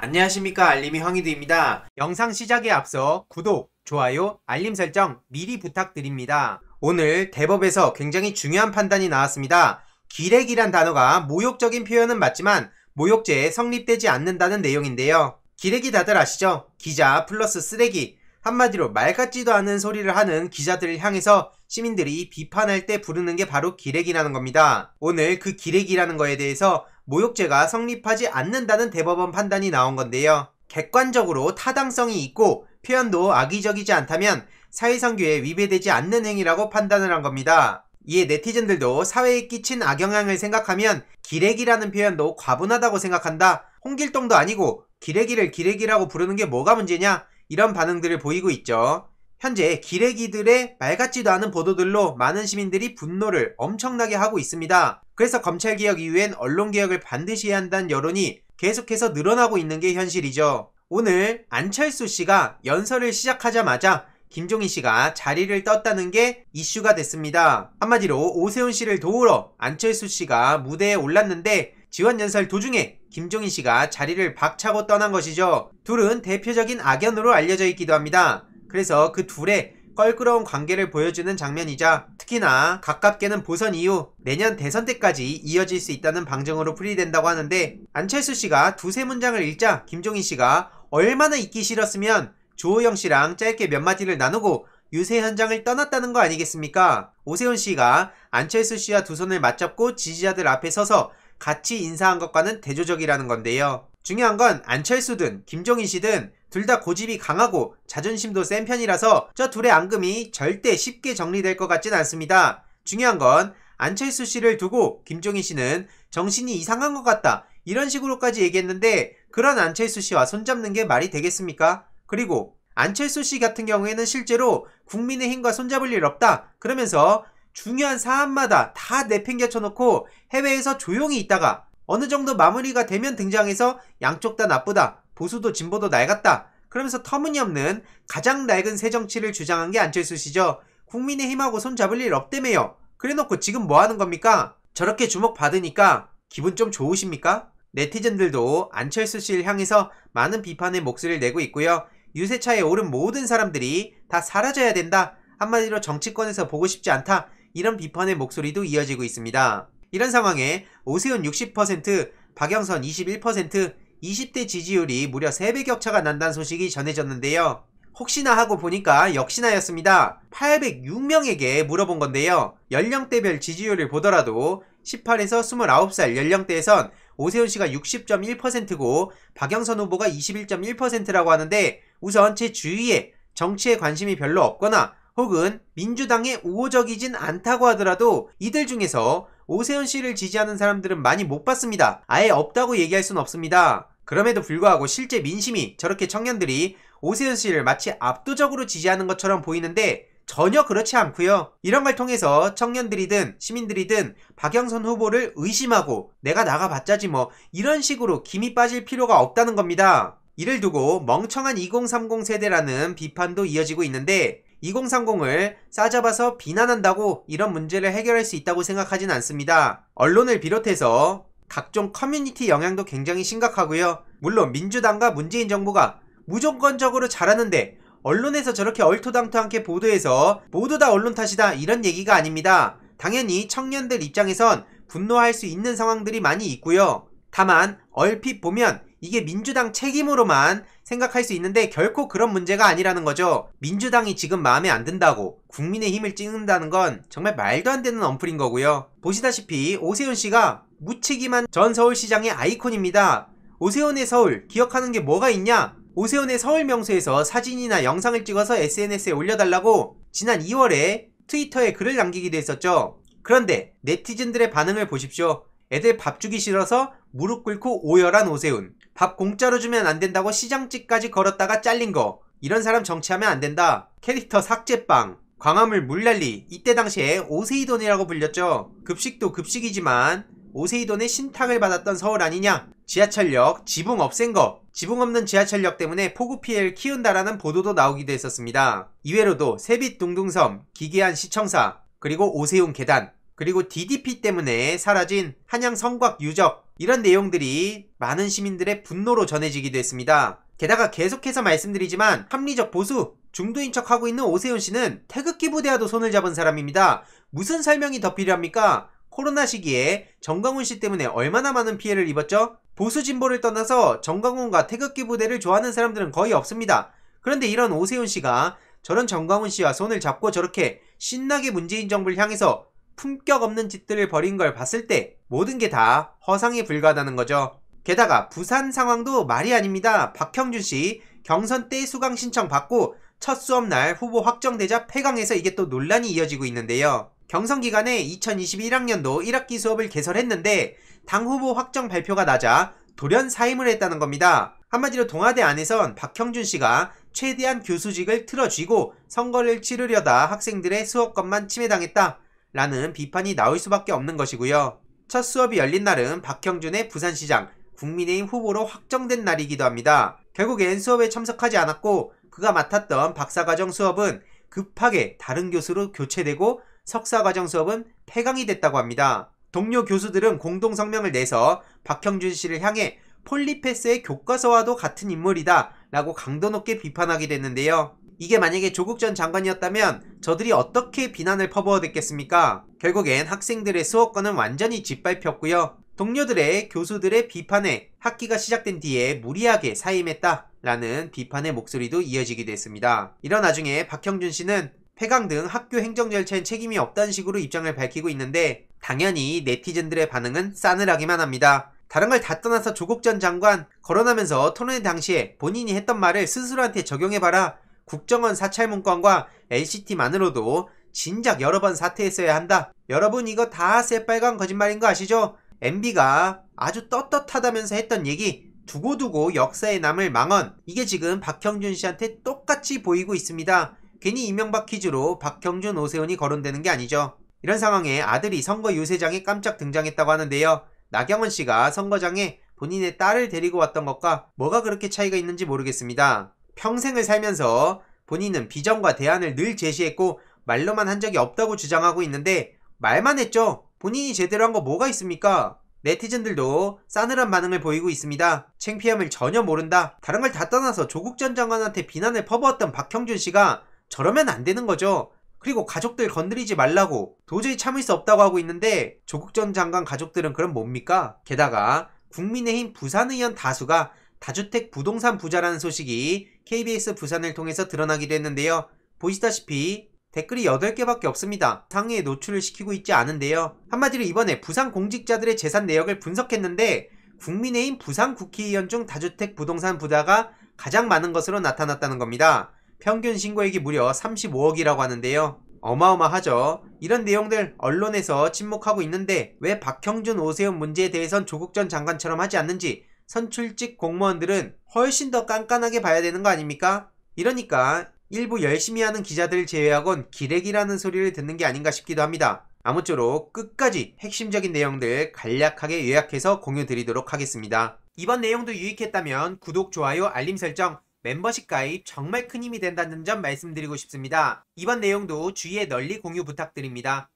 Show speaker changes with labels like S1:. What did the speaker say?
S1: 안녕하십니까 알림이 황희드입니다. 영상 시작에 앞서 구독, 좋아요, 알림 설정 미리 부탁드립니다. 오늘 대법에서 굉장히 중요한 판단이 나왔습니다. 기렉이란 단어가 모욕적인 표현은 맞지만 모욕죄에 성립되지 않는다는 내용인데요. 기렉이 다들 아시죠? 기자 플러스 쓰레기 한마디로 말 같지도 않은 소리를 하는 기자들을 향해서 시민들이 비판할 때 부르는 게 바로 기렉이라는 겁니다. 오늘 그 기렉이라는 거에 대해서 모욕죄가 성립하지 않는다는 대법원 판단이 나온 건데요. 객관적으로 타당성이 있고 표현도 악의적이지 않다면 사회선교에 위배되지 않는 행위라고 판단을 한 겁니다. 이에 네티즌들도 사회에 끼친 악영향을 생각하면 기레기라는 표현도 과분하다고 생각한다. 홍길동도 아니고 기레기를 기레기라고 부르는 게 뭐가 문제냐? 이런 반응들을 보이고 있죠. 현재 기레기들의 말 같지도 않은 보도들로 많은 시민들이 분노를 엄청나게 하고 있습니다. 그래서 검찰개혁 이후엔 언론개혁을 반드시 해야 한다는 여론이 계속해서 늘어나고 있는 게 현실이죠. 오늘 안철수 씨가 연설을 시작하자마자 김종인 씨가 자리를 떴다는 게 이슈가 됐습니다. 한마디로 오세훈 씨를 도우러 안철수 씨가 무대에 올랐는데 지원 연설 도중에 김종인 씨가 자리를 박차고 떠난 것이죠. 둘은 대표적인 악연으로 알려져 있기도 합니다. 그래서 그 둘의 껄끄러운 관계를 보여주는 장면이자 특히나 가깝게는 보선 이후 내년 대선 때까지 이어질 수 있다는 방정으로 풀이된다고 하는데 안철수 씨가 두세 문장을 읽자 김종인 씨가 얼마나 읽기 싫었으면 조호영 씨랑 짧게 몇 마디를 나누고 유세 현장을 떠났다는 거 아니겠습니까? 오세훈 씨가 안철수 씨와 두 손을 맞잡고 지지자들 앞에 서서 같이 인사한 것과는 대조적이라는 건데요. 중요한 건 안철수든 김종인 씨든 둘다 고집이 강하고 자존심도 센 편이라서 저 둘의 앙금이 절대 쉽게 정리될 것 같진 않습니다. 중요한 건 안철수 씨를 두고 김종인 씨는 정신이 이상한 것 같다 이런 식으로까지 얘기했는데 그런 안철수 씨와 손잡는 게 말이 되겠습니까? 그리고 안철수 씨 같은 경우에는 실제로 국민의힘과 손잡을 일 없다 그러면서 중요한 사안마다 다 내팽겨쳐 놓고 해외에서 조용히 있다가 어느 정도 마무리가 되면 등장해서 양쪽 다 나쁘다 보수도 진보도 낡았다. 그러면서 터무니없는 가장 낡은 새 정치를 주장한 게 안철수 씨죠. 국민의힘하고 손잡을 일 없대매요. 그래놓고 지금 뭐 하는 겁니까? 저렇게 주목받으니까 기분 좀 좋으십니까? 네티즌들도 안철수 씨를 향해서 많은 비판의 목소리를 내고 있고요. 유세차에 오른 모든 사람들이 다 사라져야 된다. 한마디로 정치권에서 보고 싶지 않다. 이런 비판의 목소리도 이어지고 있습니다. 이런 상황에 오세훈 60%, 박영선 21%, 20대 지지율이 무려 3배 격차가 난다는 소식이 전해졌는데요. 혹시나 하고 보니까 역시나였습니다. 806명에게 물어본 건데요. 연령대별 지지율을 보더라도 18에서 29살 연령대에선 오세훈 씨가 60.1%고 박영선 후보가 21.1%라고 하는데 우선 제 주위에 정치에 관심이 별로 없거나 혹은 민주당에 우호적이진 않다고 하더라도 이들 중에서 오세훈 씨를 지지하는 사람들은 많이 못 봤습니다. 아예 없다고 얘기할 수는 없습니다. 그럼에도 불구하고 실제 민심이 저렇게 청년들이 오세훈 씨를 마치 압도적으로 지지하는 것처럼 보이는데 전혀 그렇지 않고요. 이런 걸 통해서 청년들이든 시민들이든 박영선 후보를 의심하고 내가 나가봤자지 뭐 이런 식으로 김이 빠질 필요가 없다는 겁니다. 이를 두고 멍청한 2030 세대라는 비판도 이어지고 있는데 2030을 싸잡아서 비난한다고 이런 문제를 해결할 수 있다고 생각하진 않습니다. 언론을 비롯해서 각종 커뮤니티 영향도 굉장히 심각하고요. 물론 민주당과 문재인 정부가 무조건적으로 잘하는데 언론에서 저렇게 얼토당토않게 보도해서 모두 다 언론 탓이다 이런 얘기가 아닙니다. 당연히 청년들 입장에선 분노할 수 있는 상황들이 많이 있고요. 다만 얼핏 보면 이게 민주당 책임으로만 생각할 수 있는데 결코 그런 문제가 아니라는 거죠. 민주당이 지금 마음에 안 든다고 국민의 힘을 찍는다는 건 정말 말도 안 되는 언플인 거고요. 보시다시피 오세훈 씨가 무책임한 전 서울시장의 아이콘입니다. 오세훈의 서울 기억하는 게 뭐가 있냐? 오세훈의 서울 명소에서 사진이나 영상을 찍어서 SNS에 올려달라고 지난 2월에 트위터에 글을 남기기도 했었죠. 그런데 네티즌들의 반응을 보십시오. 애들 밥 주기 싫어서 무릎 꿇고 오열한 오세훈. 밥 공짜로 주면 안 된다고 시장집까지 걸었다가 잘린 거. 이런 사람 정치하면 안 된다. 캐릭터 삭제빵. 광화물 물난리. 이때 당시에 오세이돈이라고 불렸죠. 급식도 급식이지만 오세이돈의 신탁을 받았던 서울 아니냐? 지하철역 지붕 없앤 거. 지붕 없는 지하철역 때문에 폭우 피해를 키운다라는 보도도 나오기도 했었습니다. 이외로도 세빛 둥둥섬, 기괴한 시청사, 그리고 오세훈 계단, 그리고 DDP 때문에 사라진 한양 성곽 유적 이런 내용들이 많은 시민들의 분노로 전해지기도 했습니다. 게다가 계속해서 말씀드리지만 합리적 보수 중도인 척 하고 있는 오세훈 씨는 태극기 부대와도 손을 잡은 사람입니다. 무슨 설명이 더 필요합니까? 코로나 시기에 정강훈 씨 때문에 얼마나 많은 피해를 입었죠? 보수 진보를 떠나서 정강훈과 태극기 부대를 좋아하는 사람들은 거의 없습니다. 그런데 이런 오세훈 씨가 저런 정강훈 씨와 손을 잡고 저렇게 신나게 문재인 정부를 향해서 품격 없는 짓들을 벌인 걸 봤을 때 모든 게 다 허상에 불과하다는 거죠. 게다가 부산 상황도 말이 아닙니다. 박형준 씨 경선 때 수강 신청 받고 첫 수업날 후보 확정되자 폐강해서 이게 또 논란이 이어지고 있는데요. 경선 기간에 2021학년도 1학기 수업을 개설했는데 당 후보 확정 발표가 나자 돌연 사임을 했다는 겁니다. 한마디로 동아대 안에선 박형준 씨가 최대한 교수직을 틀어쥐고 선거를 치르려다 학생들의 수업권만 침해당했다. 라는 비판이 나올 수밖에 없는 것이고요. 첫 수업이 열린 날은 박형준의 부산시장 국민의힘 후보로 확정된 날이기도 합니다. 결국엔 수업에 참석하지 않았고 그가 맡았던 박사과정 수업은 급하게 다른 교수로 교체되고 석사과정 수업은 폐강이 됐다고 합니다. 동료 교수들은 공동성명을 내서 박형준 씨를 향해 폴리페스의 교과서와도 같은 인물이다 라고 강도 높게 비판하게 됐는데요. 이게 만약에 조국 전 장관이었다면 저들이 어떻게 비난을 퍼부어댔겠습니까? 결국엔 학생들의 수업권은 완전히 짓밟혔고요. 동료들의 교수들의 비판에 학기가 시작된 뒤에 무리하게 사임했다 라는 비판의 목소리도 이어지기도 했습니다. 이런 와중에 박형준 씨는 폐강 등 학교 행정 절차엔 책임이 없다는 식으로 입장을 밝히고 있는데 당연히 네티즌들의 반응은 싸늘하기만 합니다. 다른 걸 다 떠나서 조국 전 장관 거론하면서 토론회 당시에 본인이 했던 말을 스스로한테 적용해봐라 국정원 사찰 문건과 NCT만으로도 진작 여러 번 사퇴했어야 한다. 여러분 이거 다 새빨간 거짓말인 거 아시죠? MB가 아주 떳떳하다면서 했던 얘기 두고두고 역사에 남을 망언 이게 지금 박형준 씨한테 똑같이 보이고 있습니다. 괜히 이명박 퀴즈로 박형준 오세훈이 거론되는 게 아니죠. 이런 상황에 아들이 선거 유세장에 깜짝 등장했다고 하는데요. 나경원 씨가 선거장에 본인의 딸을 데리고 왔던 것과 뭐가 그렇게 차이가 있는지 모르겠습니다. 평생을 살면서 본인은 비전과 대안을 늘 제시했고 말로만 한 적이 없다고 주장하고 있는데 말만 했죠. 본인이 제대로 한 거 뭐가 있습니까? 네티즌들도 싸늘한 반응을 보이고 있습니다. 챙피함을 전혀 모른다. 다른 걸 다 떠나서 조국 전 장관한테 비난을 퍼부었던 박형준 씨가 저러면 안 되는 거죠. 그리고 가족들 건드리지 말라고 도저히 참을 수 없다고 하고 있는데 조국 전 장관 가족들은 그럼 뭡니까? 게다가 국민의힘 부산의원 다수가 다주택 부동산 부자라는 소식이 KBS 부산을 통해서 드러나기도 했는데요. 보시다시피 댓글이 8개밖에 없습니다. 상위에 노출을 시키고 있지 않은데요. 한마디로 이번에 부산 공직자들의 재산 내역을 분석했는데 국민의힘 부산 국회의원 중 다주택 부동산 부자가 가장 많은 것으로 나타났다는 겁니다. 평균 신고액이 무려 35억이라고 하는데요. 어마어마하죠. 이런 내용들 언론에서 침묵하고 있는데 왜 박형준 오세훈 문제에 대해선 조국 전 장관처럼 하지 않는지 선출직 공무원들은 훨씬 더 깐깐하게 봐야 되는 거 아닙니까? 이러니까 일부 열심히 하는 기자들 제외하곤 기레기라는 소리를 듣는 게 아닌가 싶기도 합니다. 아무쪼록 끝까지 핵심적인 내용들 간략하게 요약해서 공유 드리도록 하겠습니다. 이번 내용도 유익했다면 구독, 좋아요, 알림 설정, 멤버십 가입 정말 큰 힘이 된다는 점 말씀드리고 싶습니다. 이번 내용도 주위에 널리 공유 부탁드립니다.